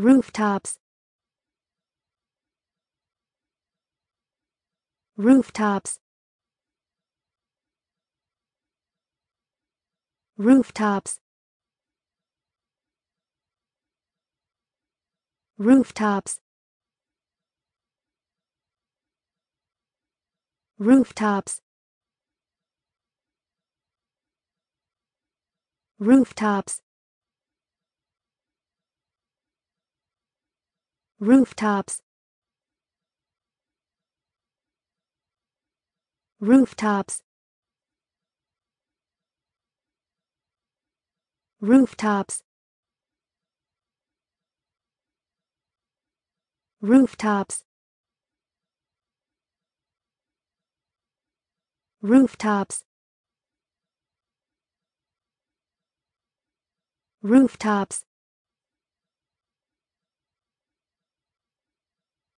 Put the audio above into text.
rooftops rooftops rooftops rooftops rooftops rooftops rooftops rooftops rooftops rooftops rooftops rooftops